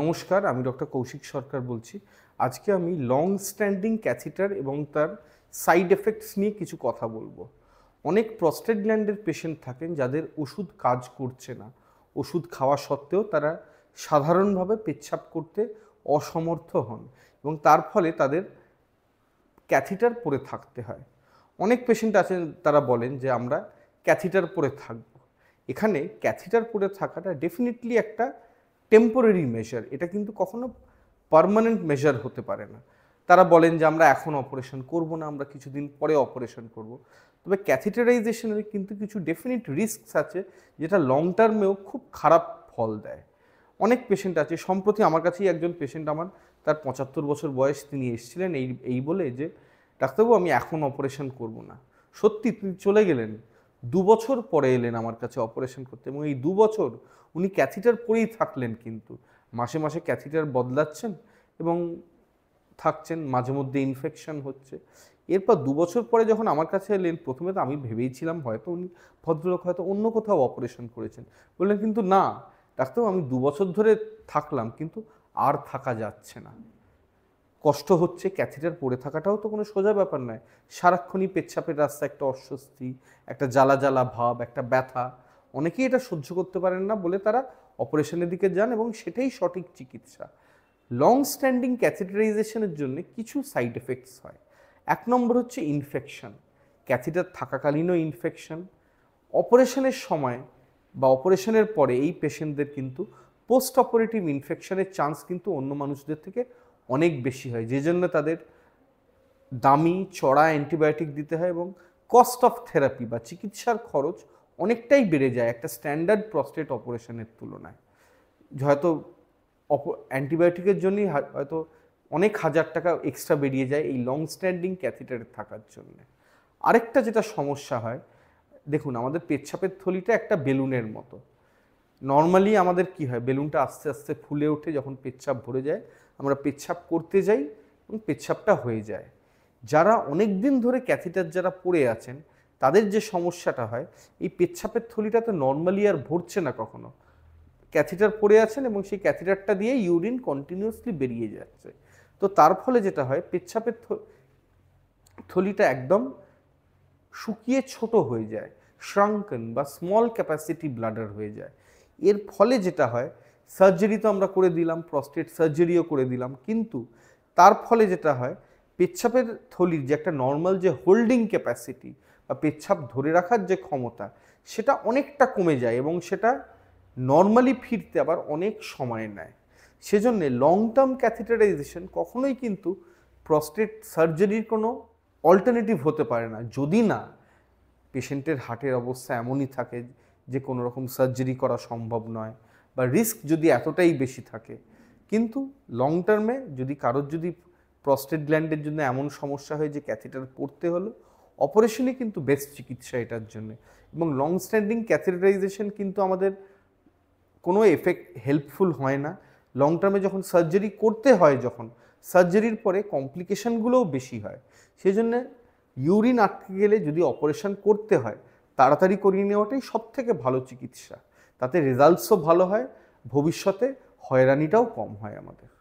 নমস্কার আমি ডক্টর কৌশিক সরকার বলছি আজকে আমি লং স্ট্যান্ডিং ক্যাথিটার এবং তার সাইড এফেক্টস নিয়ে কিছু কথা বলবো অনেক প্রস্টেট গ্ল্যান্ডের পেশেন্ট থাকেন যাদের ওষুধ কাজ করছে না ওষুধ খাওয়া সত্ত্বেও তারা সাধারণভাবে পেচ্ছাপ করতে অসমর্থ হন এবং তার ফলে তাদের ক্যাথিটার পরে থাকতে হয় অনেক পেশেন্ট আছেন তারা বলেন যে আমরা ক্যাথিটার পরে থাকব এখানে ক্যাথিটার পরে থাকাটা ডেফিনেটলি একটা টেম্পোরারি মেজার এটা কিন্তু কখনো পারমানেন্ট মেজার হতে পারে না তারা বলেন যে আমরা এখন অপারেশন করব না আমরা কিছুদিন পরে অপারেশন করব তবে ক্যাথেটারাইজেশনের কিন্তু কিছু ডেফিনিট রিস্কস আছে যেটা লং টার্মেও খুব খারাপ ফল দেয় অনেক পেশেন্ট আছে সম্প্রতি আমার কাছেই একজন পেশেন্ট আমার তার পঁচাত্তর বছর বয়স তিনি এসেছিলেন এই এই বলে যে ডাক্তারবাবু আমি এখন অপারেশন করব না সত্যি তিনি চলে গেলেন দু বছর পরে এলেন আমার কাছে অপারেশন করতে এবং এই দু বছর উনি ক্যাথিটার পরেই থাকলেন কিন্তু মাসে মাসে ক্যাথিটার বদলাচ্ছেন এবং থাকছেন মাঝে মধ্যে ইনফেকশন হচ্ছে এরপর দু বছর পরে যখন আমার কাছে এলেন প্রথমে তো আমি ভেবেইছিলাম হয়তো উনি ভদ্রলোক হয়তো অন্য কোথাও অপারেশন করেছেন বললেন কিন্তু না ডাক্তারবাবু আমি দু বছর ধরে থাকলাম কিন্তু আর থাকা যাচ্ছে না কষ্ট হচ্ছে ক্যাথেটার পড়ে থাকাটাও তো কোনো সোজা ব্যাপার নয় সারাক্ষণই পেচ্ছাপের রাস্তা একটা অস্বস্তি একটা জ্বালা জ্বালা ভাব একটা ব্যথা অনেকেই এটা সহ্য করতে পারেন না বলে তারা অপারেশনের দিকে যান এবং সেটাই সঠিক চিকিৎসা লং স্ট্যান্ডিং ক্যাথেটারাইজেশনের জন্য কিছু সাইড এফেক্টস হয় এক নম্বর হচ্ছে ইনফেকশন ক্যাথিটার থাকাকালীনও ইনফেকশন অপারেশনের সময় বা অপারেশনের পরে এই পেশেন্টদের কিন্তু পোস্ট অপারেটিভ ইনফেকশনের চান্স কিন্তু অন্য মানুষদের থেকে অনেক বেশি হয় যে জন্য তাদের দামি চড়া অ্যান্টিবায়োটিক দিতে হয় এবং কস্ট অফ থেরাপি বা চিকিৎসার খরচ অনেকটাই বেড়ে যায় একটা স্ট্যান্ডার্ড প্রস্টেট অপারেশনের তুলনায় হয়তো অপ অ্যান্টিবায়োটিকের জন্যই হয়তো অনেক হাজার টাকা এক্সট্রা বেরিয়ে যায় এই লং স্ট্যান্ডিং ক্যাথিটারে থাকার জন্য আরেকটা যেটা সমস্যা হয় দেখুন আমাদের পেচ্ছাপের থলিটা একটা বেলুনের মতো নর্মালি আমাদের কি হয় বেলুনটা আস্তে আস্তে ফুলে ওঠে যখন পেচ্ছাপ ভরে যায় আমরা পেচ্ছাপ করতে যাই এবং পেচ্ছাপটা হয়ে যায় যারা অনেক দিন ধরে ক্যাথিটার যারা পড়ে আছেন তাদের যে সমস্যাটা হয় এই পেচ্ছাপের থলিটা তো নর্মালি আর ভরছে না কখনো ক্যাথিটার পড়ে আছেন এবং সেই ক্যাথিটারটা দিয়ে ইউরিন কন্টিনিউয়াসলি বেরিয়ে যাচ্ছে তো তার ফলে যেটা হয় পেচ্ছাপের থলিটা একদম শুকিয়ে ছোট হয়ে যায় শ্রাঙ্কন বা স্মল ক্যাপাসিটি ব্লাডার হয়ে যায় এর ফলে যেটা হয় সার্জারি তো আমরা করে দিলাম প্রস্টেট সার্জারিও করে দিলাম কিন্তু তার ফলে যেটা হয় পেচ্ছাপের থলির যে একটা নর্মাল যে হোল্ডিং ক্যাপাসিটি বা পেচ্ছাপ ধরে রাখার যে ক্ষমতা সেটা অনেকটা কমে যায় এবং সেটা নর্মালি ফিরতে আবার অনেক সময় নেয় সেজন্যে লং টার্ম ক্যাথেটারাইজেশন কখনোই কিন্তু প্রস্টেট সার্জারির কোনো অল্টারনেটিভ হতে পারে না যদি না পেশেন্টের হার্টের অবস্থা এমনই থাকে যে কোনো রকম সার্জারি করা সম্ভব নয় বা রিস্ক যদি এতটাই বেশি থাকে কিন্তু লং টার্মে যদি কারোর যদি প্রস্টেট গ্ল্যান্ডের জন্য এমন সমস্যা হয় যে ক্যাথেটার পড়তে হলো অপারেশনই কিন্তু বেস্ট চিকিৎসা এটার জন্য এবং লং স্ট্যান্ডিং ক্যাথেটারাইজেশন কিন্তু আমাদের কোনো এফেক্ট হেল্পফুল হয় না লং টার্মে যখন সার্জারি করতে হয় যখন সার্জারির পরে কমপ্লিকেশানগুলোও বেশি হয় সেই জন্যে ইউরিন আটকে গেলে যদি অপারেশন করতে হয় তাড়াতাড়ি করিয়ে নেওয়াটাই সবথেকে ভালো চিকিৎসা তাতে রেজাল্টসও ভালো হয় ভবিষ্যতে হয়রানিটাও কম হয় আমাদের